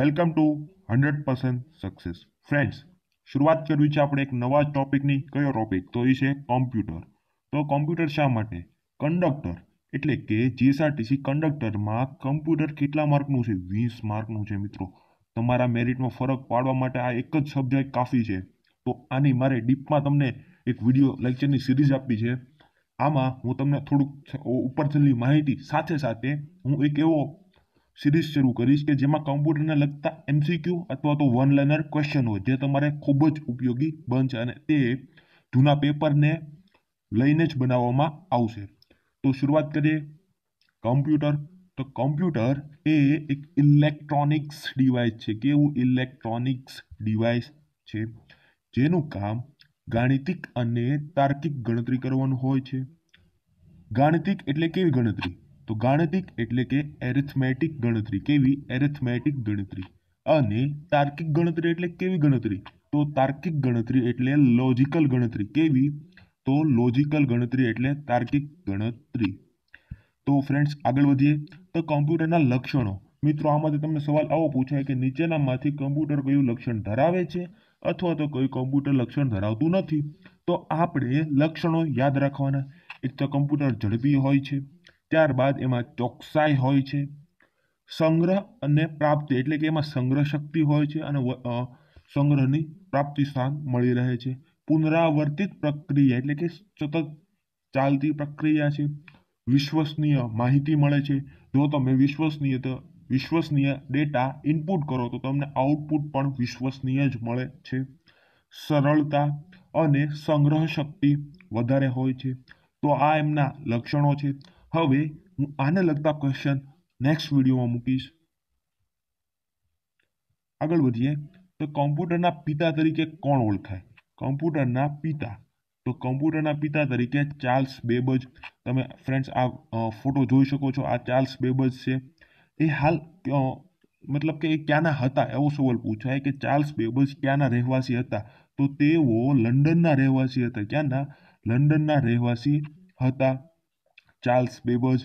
welcome to hundred percent success friends શરૂઆત કરવી છે આપણે એક નવા ટોપિકની કયો ટોપિક તો એ છે કોમ્પ્યુટર તો કોમ્પ્યુટર શા માટે કંડક્ટર એટલે કે જીએસઆરટીસી કંડક્ટરમાં કમ્પ્યુટર કેટલા માર્કનું છે વીસ માર્કનું છે મિત્રો તમારા મેરિટમાં ફરક પાડવા માટે આ એક જ સબ્જેક્ટ કાફી છે તો આની મારે ડીપમાં તમને એક વિડીયો લેક્ચરની સિરીઝ આપી છે આમાં હું તમને થોડુંક ઉપર થયેલી માહિતી સાથે સાથે હું એક એવો સિરીઝ શરૂ કરીશ કે જેમાં કમ્પ્યુટરને લગતા એમસીક્યુ અથવા તો વન લાઇનર ક્વેશ્ચનો જે તમારે ખૂબ જ ઉપયોગી બનશે અને તે જૂના પેપરને લઈને જ બનાવવામાં આવશે તો શરૂઆત કરીએ કમ્પ્યુટર તો કમ્પ્યુટર એ એક ઇલેક્ટ્રોનિક્સ ડિવાઇસ છે કેવું ઇલેક્ટ્રોનિક્સ ડિવાઇસ છે જેનું કામ ગાણિતિક અને તાર્કિક ગણતરી કરવાનું હોય છે ગાણિતિક એટલે કેવી ગણતરી તો ગાણિતિક એટલે કે એરિથમેટિક ગણતરી કેવી એરિથમેટિક ગણતરી અને તાર્કિક ગણતરી એટલે કેવી ગણતરી તો તાર્કિક ગણતરી એટલે લોજિકલ ગણતરી કેવી તો લોજિકલ ગણતરી એટલે તાર્કિક ગણતરી તો ફ્રેન્ડ્સ આગળ વધીએ તો કોમ્પ્યુટરના લક્ષણો મિત્રો આમાંથી તમને સવાલ આવો પૂછાય કે નીચેનામાંથી કમ્પ્યુટર કયું લક્ષણ ધરાવે છે અથવા તો કોઈ કોમ્પ્યુટર લક્ષણ ધરાવતું નથી તો આપણે લક્ષણો યાદ રાખવાના એક તો કમ્પ્યુટર ઝડપી હોય છે ત્યારબાદ એમાં ચોકસાઈ હોય છે સંગ્રહ અને પ્રાપ્તિ એટલે કે એમાં સંગ્રહ શક્તિ હોય છે અને સંગ્રહની પ્રાપ્તિ સ્થાન મળી રહે છે પુનરાવર્તિત પ્રક્રિયા એટલે કે સતત ચાલતી પ્રક્રિયા છે વિશ્વસનીય માહિતી મળે છે જો તમે વિશ્વસનીય તો વિશ્વસનીય ડેટા ઇનપુટ કરો તો તમને આઉટપુટ પણ વિશ્વસનીય જ મળે છે સરળતા અને સંગ્રહ શક્તિ વધારે હોય છે તો આ એમના લક્ષણો છે હવે હું આને લગતા ક્વેશ્ચન નેક્સ્ટ વિડીયોમાં મૂકીશ આગળ વધીએ તો કોમ્પ્યુટરના પિતા તરીકે કોણ ઓળખાય કોમ્પ્યુટરના પિતા તો કોમ્પ્યુટરના પિતા તરીકે ચાર્લ્સ બેબજ તમે ફ્રેન્ડ્સ આ ફોટો જોઈ શકો છો આ ચાર્લ્સ બેબજ છે એ હાલ મતલબ કે એ ક્યાંના હતા એવો સવાલ પૂછાય કે ચાર્લ્સ બેબજ ક્યાંના રહેવાસી હતા તો તેઓ લંડનના રહેવાસી હતા ક્યાંના લંડનના રહેવાસી હતા ચાર્લ્સ બેબજ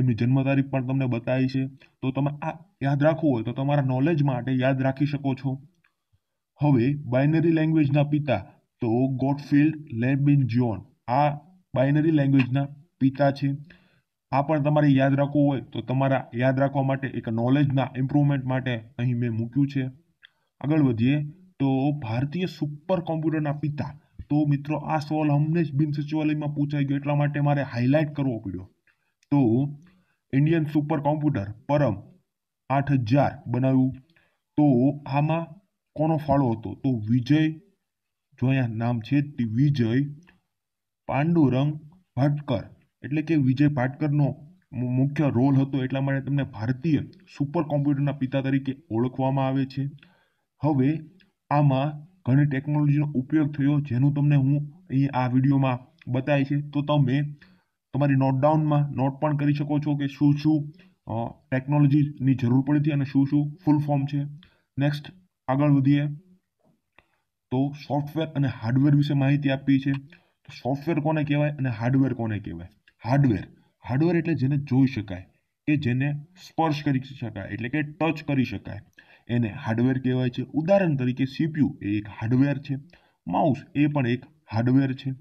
એમની જન્મ તારીખ પણ તમને બતાવી છે તો તમે આ યાદ રાખવું હોય તો તમારા નોલેજ માટે યાદ રાખી શકો છો હવે બાઇનરી લેંગ્વેજના પિતા તો ગોડફિલ્ડ લેબિન જ્યોન આ બાઇનરી લેંગ્વેજના પિતા છે આ પણ તમારે યાદ રાખવું હોય તો તમારા યાદ રાખવા માટે એક નોલેજના ઇમ્પ્રુવમેન્ટ માટે અહીં મેં મૂક્યું છે આગળ વધીએ તો ભારતીય સુપર કોમ્પ્યુટરના પિતા તો મિત્રો આ સવાલ હમણાં જ બિન સચિવાલયમાં પૂછાઈ ગયો એટલા માટે મારે હાઇલાઇટ કરવો પડ્યો તો ઇન્ડિયન સુપર કોમ્પ્યુટર પરમ આઠ હજાર બનાવ્યું તો આમાં કોનો ફાળો હતો તો વિજય જો અહીંયા નામ છે તે વિજય પાંડુરંગ ભાટકર એટલે કે વિજય ભાટકરનો મુખ્ય રોલ હતો એટલા માટે તમને ભારતીય સુપર કોમ્પ્યુટરના પિતા તરીકે ઓળખવામાં આવે છે હવે આમાં ઘણી ટેકનોલોજીનો ઉપયોગ થયો જેનું તમને હું અહીં આ વિડીયોમાં બતાવી છે તો તમે તમારી નોટ ડાઉનમાં નોટ પણ કરી શકો છો કે શું શું ટેકનોલોજીની જરૂર પડી હતી અને શું શું ફૂલ ફોર્મ છે નેક્સ્ટ આગળ વધીએ તો સોફ્ટવેર અને હાર્ડવેર વિશે માહિતી આપી છે સોફ્ટવેર કોને કહેવાય અને હાર્ડવેર કોને કહેવાય હાર્ડવેર હાર્ડવેર એટલે જેને જોઈ શકાય કે જેને સ્પર્શ કરી શકાય એટલે કે ટચ કરી શકાય એને હાર્ડવેર કહેવાય છે ઉદાહરણ તરીકે સીપીયુ એ એક હાર્ડવેર છે માઉસ એ પણ એક હાર્ડવેર છે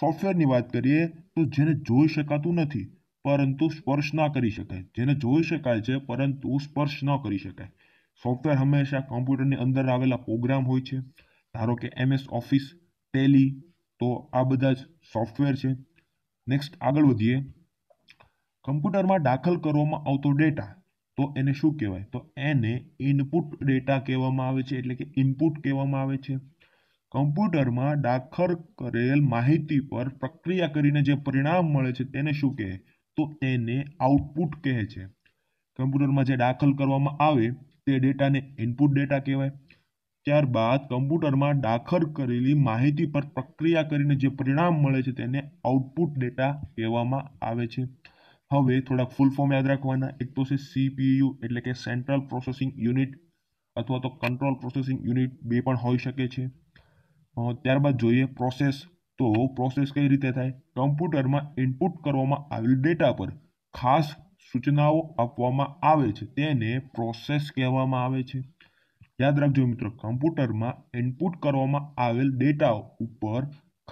સોફ્ટવેરની વાત કરીએ તો જેને જોઈ શકાતું નથી પરંતુ સ્પર્શ ના કરી શકાય જેને જોઈ શકાય છે પરંતુ સ્પર્શ ન કરી શકાય સોફ્ટવેર હંમેશા કોમ્પ્યુટરની અંદર આવેલા પ્રોગ્રામ હોય છે ધારો કે એમએસ ઓફિસ ટેલી તો આ બધા જ સોફ્ટવેર છે નેક્સ્ટ આગળ વધીએ કમ્પ્યુટરમાં દાખલ કરવામાં આવતો ડેટા તો એને શું કહેવાય તો એને ઇનપુટ ડેટા કહેવામાં આવે છે એટલે કે ઇનપુટ કહેવામાં આવે છે કમ્પ્યુટરમાં દાખલ કરેલ માહિતી પર પ્રક્રિયા કરીને જે પરિણામ મળે છે તેને શું કહે તો તેને આઉટપુટ કહે છે કમ્પ્યુટરમાં જે દાખલ કરવામાં આવે તે ડેટાને ઇનપુટ ડેટા કહેવાય ત્યારબાદ કમ્પ્યુટરમાં દાખલ કરેલી માહિતી પર પ્રક્રિયા કરીને જે પરિણામ મળે છે તેને આઉટપુટ ડેટા કહેવામાં આવે છે હવે થોડાક ફૂલ ફોર્મ યાદ રાખવાના એક તો છે સીપીયુ એટલે કે સેન્ટ્રલ પ્રોસેસિંગ યુનિટ અથવા તો કંટ્રોલ પ્રોસેસિંગ યુનિટ બે પણ હોઈ શકે છે ત્યારબાદ જોઈએ પ્રોસેસ તો પ્રોસેસ કઈ રીતે થાય કમ્પ્યુટરમાં ઇનપુટ કરવામાં આવેલ ડેટા પર ખાસ સૂચનાઓ આપવામાં આવે છે તેને પ્રોસેસ કહેવામાં આવે છે યાદ રાખજો મિત્રો કમ્પ્યુટરમાં ઇનપુટ કરવામાં આવેલ ડેટા ઉપર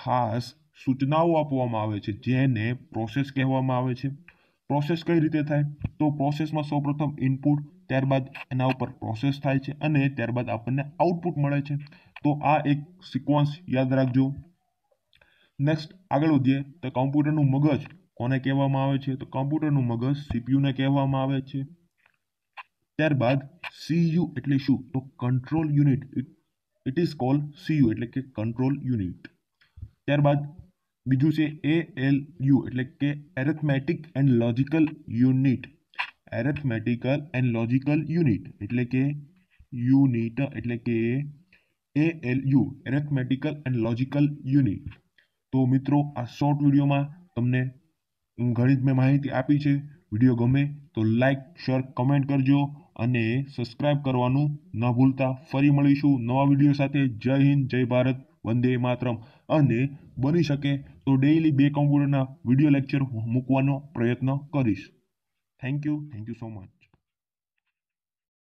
ખાસ સૂચનાઓ આપવામાં આવે છે જેને પ્રોસેસ કહેવામાં આવે છે પ્રોસેસ કઈ રીતે થાય તો પ્રોસેસમાં સૌપ્રથમ ઇનપુટ ત્યારબાદ એના ઉપર પ્રોસેસ થાય છે અને ત્યારબાદ આપણને આઉટપુટ મળે છે તો આ એક સિક્વન્સ યાદ રાખજો નેક્સ્ટ આગળ વધીએ તો કોમ્પ્યુટરનું મગજ કોને કહેવામાં આવે છે તો કોમ્પ્યુટરનું મગજ સીપીયુને કહેવામાં આવે છે ત્યારબાદ સીયુ એટલે શું તો control unit it is call C U એટલે કે કંટ્રોલ યુનિટ ત્યારબાદ બીજું છે એ એલ યુ એટલે કે arithmetic and logical unit arithmetical and logical unit એટલે કે યુનિટ એટલે કે A L U arithmetical and logical unit તો મિત્રો આ શોર્ટ વિડીયોમાં તમને ઘણી મેં માહિતી આપી છે વિડીયો ગમે તો લાઇક શેર કમેન્ટ કરજો અને સબસ્ક્રાઈબ કરવાનું ન ભૂલતા ફરી મળીશું નવા વિડીયો સાથે જય હિન્દ જય ભારત વંદે માતરમ અને બની શકે તો ડેઇલી બે કોમ્પ્યુટરના વિડીયો લેક્ચર મૂકવાનો પ્રયત્ન કરીશ thank you thank you so much